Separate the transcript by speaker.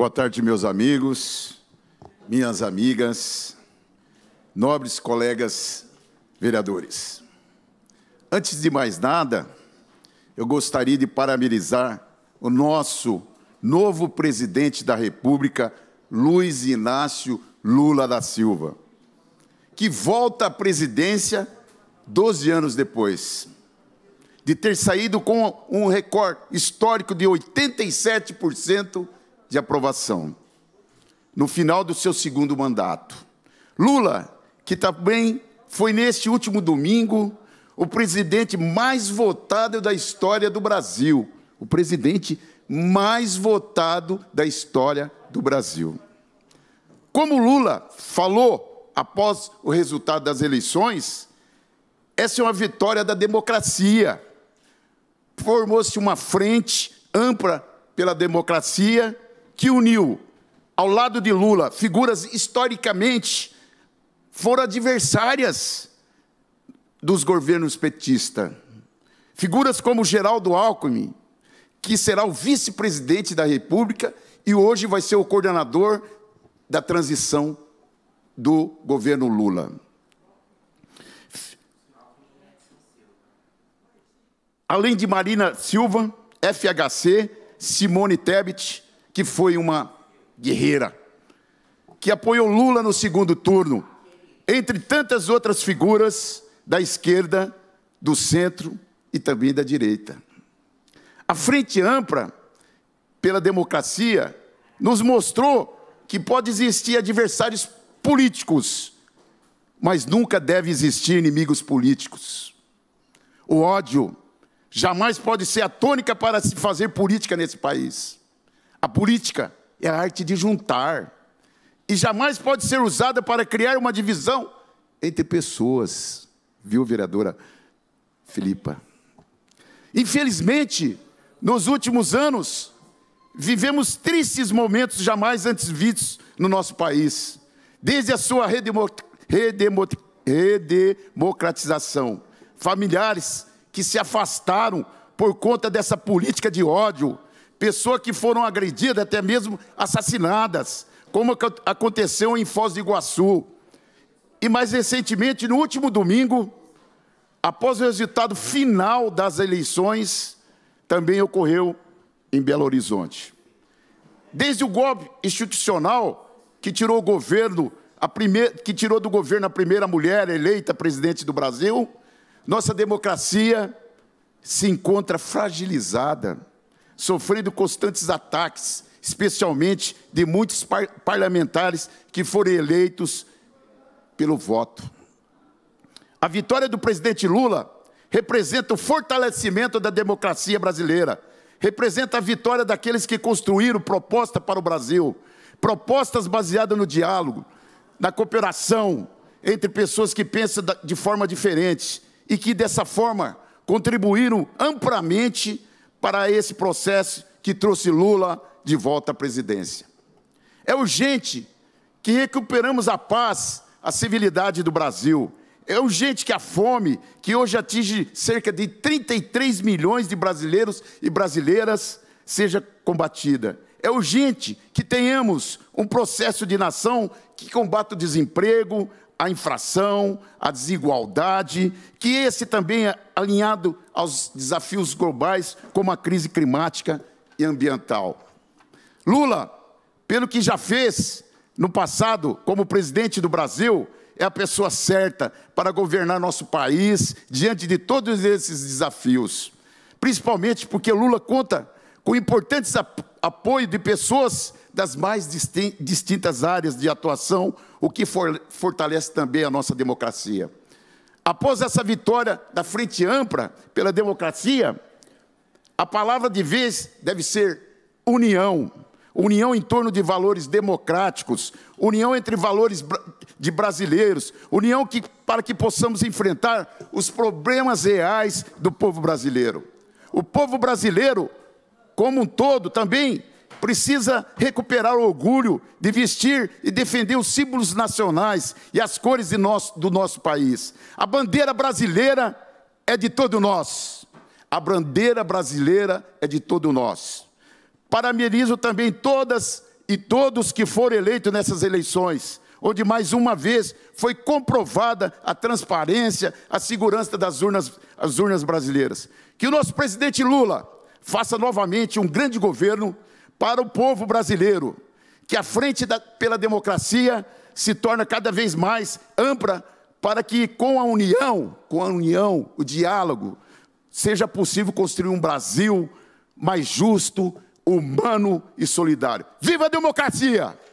Speaker 1: Boa tarde, meus amigos, minhas amigas, nobres colegas vereadores. Antes de mais nada, eu gostaria de parabenizar o nosso novo presidente da República, Luiz Inácio Lula da Silva, que volta à presidência 12 anos depois de ter saído com um recorde histórico de 87% de aprovação no final do seu segundo mandato. Lula, que também foi neste último domingo o presidente mais votado da história do Brasil, o presidente mais votado da história do Brasil. Como Lula falou após o resultado das eleições, essa é uma vitória da democracia. Formou-se uma frente ampla pela democracia que uniu ao lado de Lula figuras historicamente foram adversárias dos governos petista. Figuras como Geraldo Alckmin, que será o vice-presidente da República e hoje vai ser o coordenador da transição do governo Lula. Além de Marina Silva, FHC, Simone Tebet, que foi uma guerreira, que apoiou Lula no segundo turno, entre tantas outras figuras da esquerda, do centro e também da direita. A Frente Ampla pela Democracia nos mostrou que pode existir adversários políticos, mas nunca deve existir inimigos políticos. O ódio jamais pode ser a tônica para se fazer política nesse país. A política é a arte de juntar e jamais pode ser usada para criar uma divisão entre pessoas, viu, vereadora Filipa? Infelizmente, nos últimos anos, vivemos tristes momentos jamais antes vistos no nosso país, desde a sua redemo redemo redemocratização. Familiares que se afastaram por conta dessa política de ódio pessoas que foram agredidas, até mesmo assassinadas, como aconteceu em Foz do Iguaçu. E mais recentemente, no último domingo, após o resultado final das eleições, também ocorreu em Belo Horizonte. Desde o golpe institucional que tirou o governo, a primeir, que tirou do governo a primeira mulher eleita presidente do Brasil, nossa democracia se encontra fragilizada sofrendo constantes ataques, especialmente de muitos par parlamentares que foram eleitos pelo voto. A vitória do presidente Lula representa o fortalecimento da democracia brasileira, representa a vitória daqueles que construíram proposta para o Brasil, propostas baseadas no diálogo, na cooperação entre pessoas que pensam de forma diferente e que dessa forma contribuíram amplamente para esse processo que trouxe Lula de volta à presidência. É urgente que recuperamos a paz, a civilidade do Brasil. É urgente que a fome, que hoje atinge cerca de 33 milhões de brasileiros e brasileiras, seja combatida. É urgente que tenhamos um processo de nação que combata o desemprego, a infração, a desigualdade, que esse também é alinhado aos desafios globais, como a crise climática e ambiental. Lula, pelo que já fez no passado como presidente do Brasil, é a pessoa certa para governar nosso país diante de todos esses desafios. Principalmente porque Lula conta com importantes apoio de pessoas das mais distintas áreas de atuação, o que fortalece também a nossa democracia. Após essa vitória da Frente Ampla pela democracia, a palavra de vez deve ser união. União em torno de valores democráticos, união entre valores de brasileiros, união que, para que possamos enfrentar os problemas reais do povo brasileiro. O povo brasileiro como um todo, também precisa recuperar o orgulho de vestir e defender os símbolos nacionais e as cores nosso, do nosso país. A bandeira brasileira é de todo nós. A bandeira brasileira é de todo nós. Parabenizo também todas e todos que foram eleitos nessas eleições, onde mais uma vez foi comprovada a transparência, a segurança das urnas, as urnas brasileiras. Que o nosso presidente Lula faça novamente um grande governo para o povo brasileiro, que a frente da, pela democracia se torna cada vez mais ampla para que com a união, com a união, o diálogo, seja possível construir um Brasil mais justo, humano e solidário. Viva a democracia!